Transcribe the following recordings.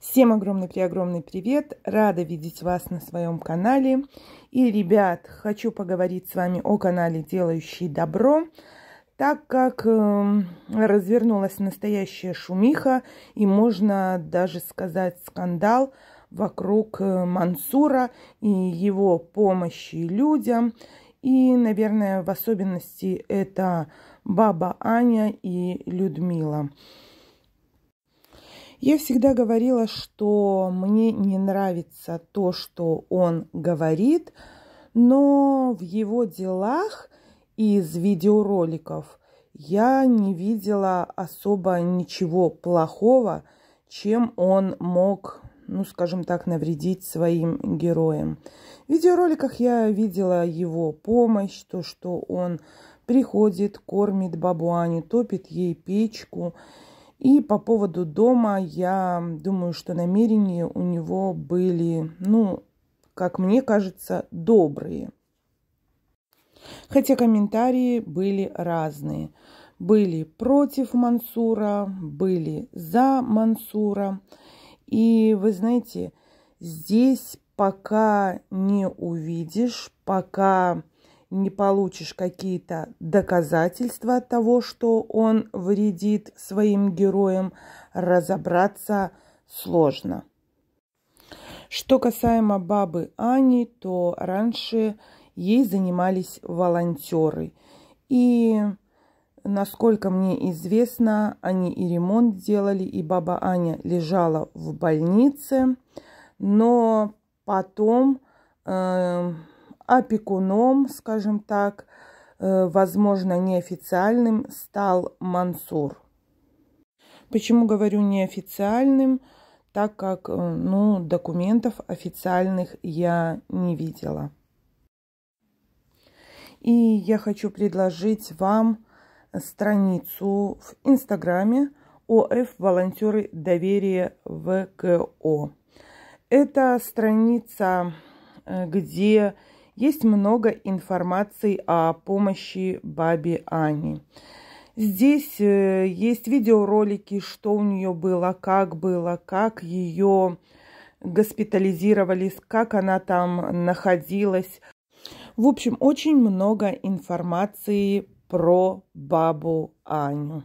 Всем огромный при огромный привет! Рада видеть вас на своем канале. И, ребят, хочу поговорить с вами о канале «Делающий добро», так как э, развернулась настоящая шумиха и, можно даже сказать, скандал вокруг э, Мансура и его помощи людям. И, наверное, в особенности это Баба Аня и Людмила. Я всегда говорила, что мне не нравится то, что он говорит, но в его делах из видеороликов я не видела особо ничего плохого, чем он мог, ну, скажем так, навредить своим героям. В видеороликах я видела его помощь, то, что он приходит, кормит бабуаню, топит ей печку – и по поводу дома, я думаю, что намерения у него были, ну, как мне кажется, добрые. Хотя комментарии были разные. Были против Мансура, были за Мансура. И вы знаете, здесь пока не увидишь, пока не получишь какие-то доказательства того, что он вредит своим героям, разобраться сложно. Что касаемо бабы Ани, то раньше ей занимались волонтеры. И, насколько мне известно, они и ремонт делали, и баба Аня лежала в больнице. Но потом э, опекуном, скажем так, э, возможно, неофициальным стал Мансур. Почему говорю неофициальным? Так как э, ну, документов официальных я не видела. И я хочу предложить вам страницу в Инстаграме ОФ «Волонтеры доверия ВКО». Это страница, э, где есть много информации о помощи бабе Ане. Здесь э, есть видеоролики, что у нее было, как было, как ее госпитализировали, как она там находилась. В общем, очень много информации про бабу Аню.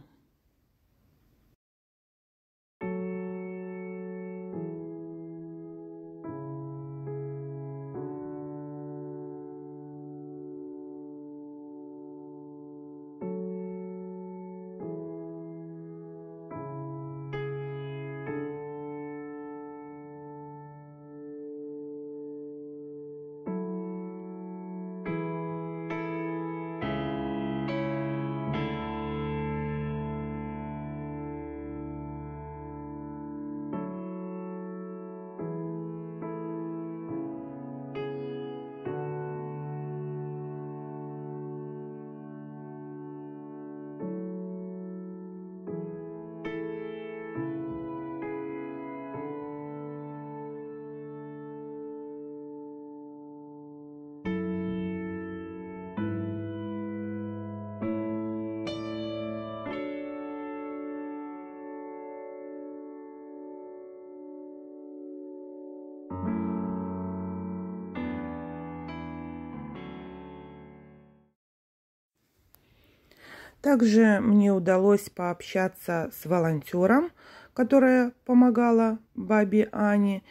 Также мне удалось пообщаться с волонтером, которая помогала бабе Ане.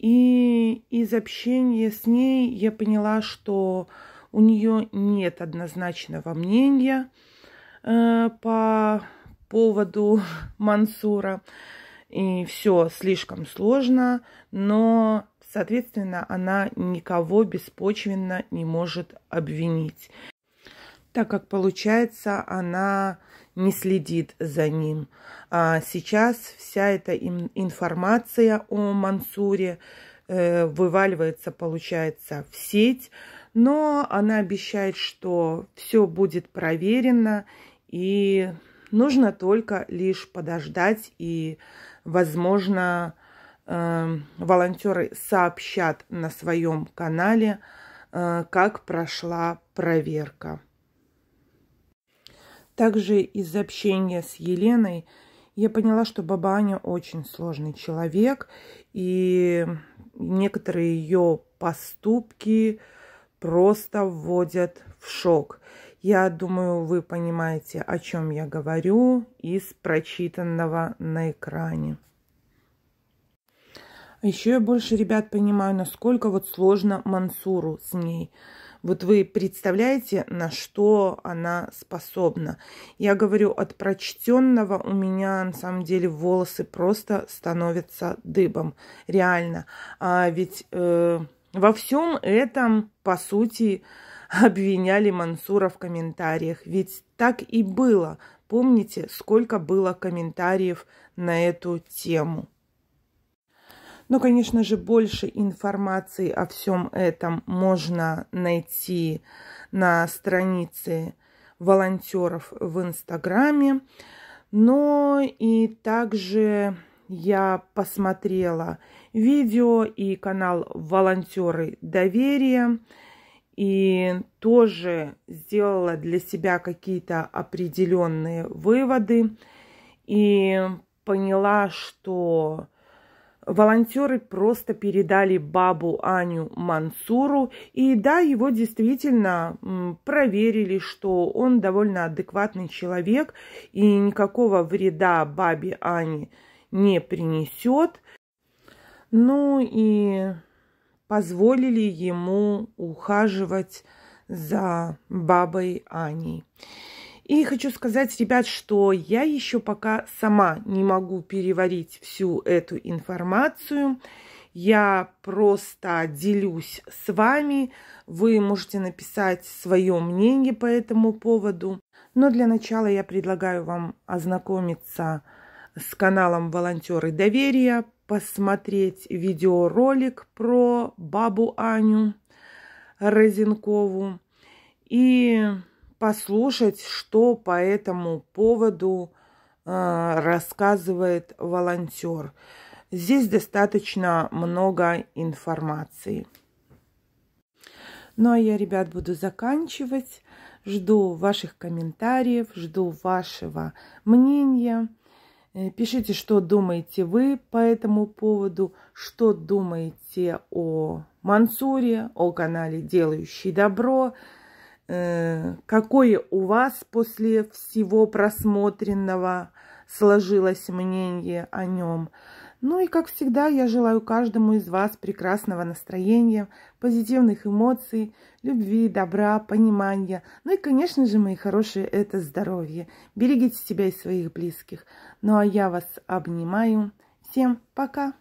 И из общения с ней я поняла, что у нее нет однозначного мнения э, по поводу Мансура. И все слишком сложно, но, соответственно, она никого беспочвенно не может обвинить так как, получается, она не следит за ним. А сейчас вся эта информация о Мансуре э, вываливается, получается, в сеть, но она обещает, что все будет проверено и нужно только лишь подождать и, возможно, э, волонтеры сообщат на своем канале, э, как прошла проверка. Также из общения с Еленой я поняла, что баба Аня очень сложный человек, и некоторые ее поступки просто вводят в шок. Я думаю, вы понимаете, о чем я говорю из прочитанного на экране. А еще я больше, ребят, понимаю, насколько вот сложно Мансуру с ней. Вот вы представляете, на что она способна. Я говорю, от прочтенного у меня на самом деле волосы просто становятся дыбом. Реально. А ведь э, во всем этом, по сути, обвиняли Мансура в комментариях. Ведь так и было. Помните, сколько было комментариев на эту тему? Но, конечно же, больше информации о всем этом можно найти на странице волонтеров в Инстаграме. Но и также я посмотрела видео и канал «Волонтеры доверия» и тоже сделала для себя какие-то определенные выводы и поняла, что Волонтеры просто передали бабу Аню Мансуру. И да, его действительно проверили, что он довольно адекватный человек и никакого вреда бабе Ане не принесет. Ну и позволили ему ухаживать за бабой Аней. И хочу сказать, ребят, что я еще пока сама не могу переварить всю эту информацию. Я просто делюсь с вами. Вы можете написать свое мнение по этому поводу. Но для начала я предлагаю вам ознакомиться с каналом «Волонтеры доверия», посмотреть видеоролик про бабу Аню Розенкову и послушать, что по этому поводу э, рассказывает волонтер. Здесь достаточно много информации. Ну а я, ребят, буду заканчивать. Жду ваших комментариев, жду вашего мнения. Э, пишите, что думаете вы по этому поводу, что думаете о Мансуре, о канале «Делающий добро», Э, какое у вас после всего просмотренного сложилось мнение о нем. Ну и, как всегда, я желаю каждому из вас прекрасного настроения, позитивных эмоций, любви, добра, понимания. Ну и, конечно же, мои хорошие, это здоровье. Берегите себя и своих близких. Ну а я вас обнимаю. Всем пока!